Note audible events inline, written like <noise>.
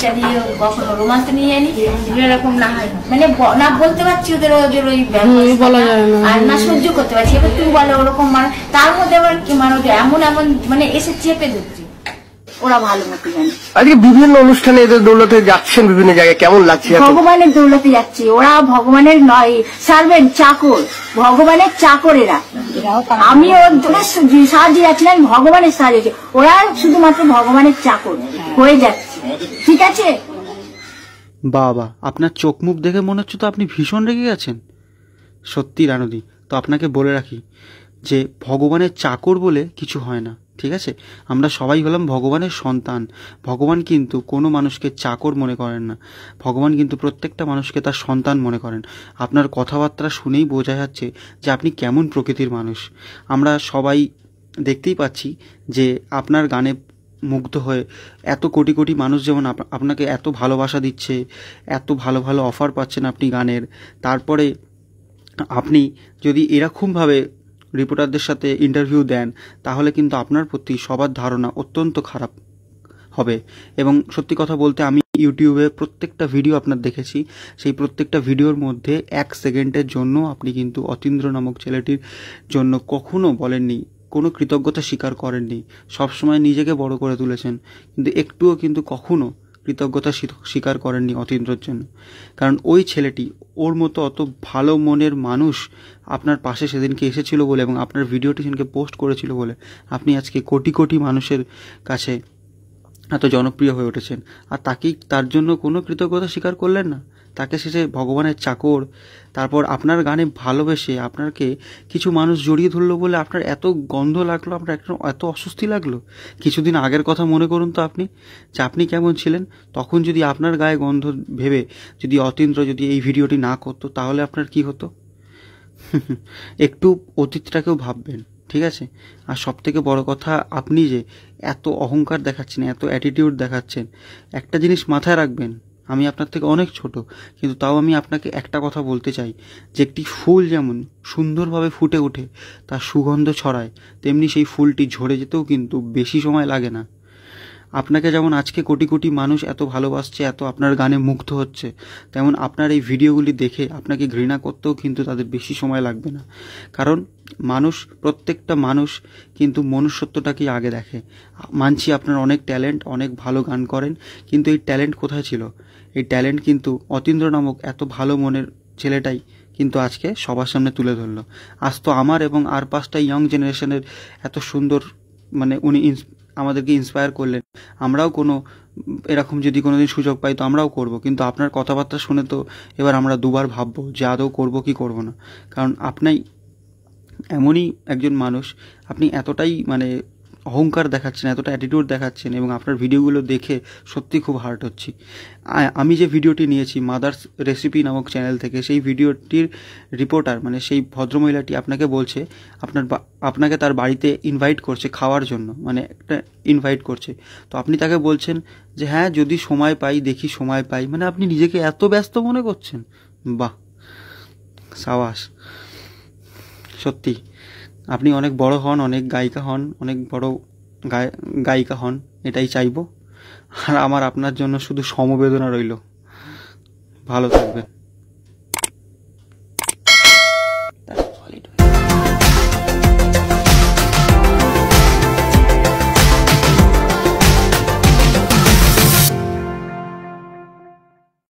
বিভিন্ন অনুষ্ঠানে এদের দৌলতে যাচ্ছেন বিভিন্ন জায়গায় কেমন লাগছে ভগবানের দৌলতে যাচ্ছে ওরা ভগবানের নয় সার্ভেন্ট চাকর ভগবানের চাকরেরা আমি ওর সাহায্যে যাচ্ছিলাম ভগবানের সাহায্য ওরা শুধুমাত্র ভগবানের চাকর হয়ে যাচ্ছে ঠিক আছে বাবা আপনার চোখ মুখ দেখে মনে হচ্ছে তো আপনি ভীষণ রেগে গেছেন সত্যি রানুদি তো আপনাকে বলে রাখি যে ভগবানের চাকর বলে কিছু হয় না ঠিক আছে আমরা সবাই হলাম ভগবানের সন্তান ভগবান কিন্তু কোনো মানুষকে চাকর মনে করেন না ভগবান কিন্তু প্রত্যেকটা মানুষকে তার সন্তান মনে করেন আপনার কথাবার্তা শুনেই বোঝা যাচ্ছে যে আপনি কেমন প্রকৃতির মানুষ আমরা সবাই দেখতেই পাচ্ছি যে আপনার গানে মুগ্ধ হয়ে এত কোটি কোটি মানুষ যেমন আপনাকে এত ভালোবাসা দিচ্ছে এত ভালো ভালো অফার পাচ্ছেন আপনি গানের তারপরে আপনি যদি এরকমভাবে রিপোর্টারদের সাথে ইন্টারভিউ দেন তাহলে কিন্তু আপনার প্রতি সবার ধারণা অত্যন্ত খারাপ হবে এবং সত্যি কথা বলতে আমি ইউটিউবে প্রত্যেকটা ভিডিও আপনার দেখেছি সেই প্রত্যেকটা ভিডিওর মধ্যে এক সেকেন্ডের জন্য আপনি কিন্তু অতীন্দ্র নামক ছেলেটির জন্য কখনো বলেননি কোনো কৃতজ্ঞতা স্বীকার করেননি সবসময় নিজেকে বড় করে তুলেছেন কিন্তু একটুও কিন্তু কখনো কৃতজ্ঞতা স্বীকার করেননি অতীন্দ্রর জন্য কারণ ওই ছেলেটি ওর মতো অত ভালো মনের মানুষ আপনার পাশে সেদিনকে এসেছিল বলে এবং আপনার ভিডিওটি সেদিনকে পোস্ট করেছিল বলে আপনি আজকে কোটি কোটি মানুষের কাছে এত জনপ্রিয় হয়ে উঠেছেন আর তাকে তার জন্য কোনো কৃতজ্ঞতা স্বীকার করলেন না তাকে শেষে ভগবানের চাকর তারপর আপনার গানে ভালোবেসে আপনাকে কিছু মানুষ জড়িয়ে ধরলো বলে আপনার এত গন্ধ লাগলো আপনার একটা এত অস্বস্তি লাগলো কিছুদিন আগের কথা মনে করুন তো আপনি যে আপনি কেমন ছিলেন তখন যদি আপনার গায়ে গন্ধ ভেবে যদি অতীন্দ্র যদি এই ভিডিওটি না করতো তাহলে আপনার কি হতো <laughs> একটু অতীতটাকেও ভাববেন ঠিক আছে আর সব থেকে বড় কথা আপনি যে এত অহংকার দেখাচ্ছেন এত অ্যাটিটিউড দেখাচ্ছেন একটা জিনিস মাথায় রাখবেন আমি আপনার থেকে অনেক ছোট কিন্তু তাও আমি আপনাকে একটা কথা বলতে চাই যে একটি ফুল যেমন সুন্দরভাবে ফুটে ওঠে তার সুগন্ধ ছড়ায় তেমনি সেই ফুলটি ঝরে যেতেও কিন্তু বেশি সময় লাগে না আপনাকে যেমন আজকে কোটি কোটি মানুষ এত ভালোবাসছে এত আপনার গানে মুগ্ধ হচ্ছে তেমন আপনার এই ভিডিওগুলি দেখে আপনাকে ঘৃণা করতেও কিন্তু তাদের বেশি সময় লাগবে না কারণ মানুষ প্রত্যেকটা মানুষ কিন্তু মনুষ্যত্বটাকেই আগে দেখে মানছি আপনার অনেক ট্যালেন্ট অনেক ভালো গান করেন কিন্তু এই ট্যালেন্ট কোথায় ছিল এই ট্যালেন্ট কিন্তু অতীন্দ্র নামক এত ভালো মনের ছেলেটাই কিন্তু আজকে সবার সামনে তুলে ধরলো আজ তো আমার এবং আর পাঁচটা ইয়ং জেনারেশনের এত সুন্দর মানে উনি আমাদেরকে ইন্সপায়ার করলেন আমরাও কোনো এরকম যদি কোনো দিন সুযোগ পাই তো আমরাও করব কিন্তু আপনার কথাবার্তা শুনে তো এবার আমরা দুবার ভাবব যে আদৌ করবো কি করব না কারণ আপনাই এমনই একজন মানুষ আপনি এতটাই মানে অহংকার দেখাচ্ছেন এতটা অ্যাটিটিউড দেখাচ্ছেন এবং আপনার ভিডিওগুলো দেখে সত্যি খুব হার্ট হচ্ছি আমি যে ভিডিওটি নিয়েছি মাদার্স রেসিপি নামক চ্যানেল থেকে সেই ভিডিওটির রিপোর্টার মানে সেই ভদ্রমহিলাটি আপনাকে বলছে আপনার আপনাকে তার বাড়িতে ইনভাইট করছে খাওয়ার জন্য মানে একটা ইনভাইট করছে তো আপনি তাকে বলছেন যে হ্যাঁ যদি সময় পাই দেখি সময় পাই মানে আপনি নিজেকে এত ব্যস্ত মনে করছেন বাহ সাবাস সত্যি আপনি অনেক বড় হন অনেক গায়িকা হন অনেক বড় গায়িকা হন এটাই চাইব আর আমার আপনার জন্য শুধু সমবেদনা রইল ভালো থাকবেন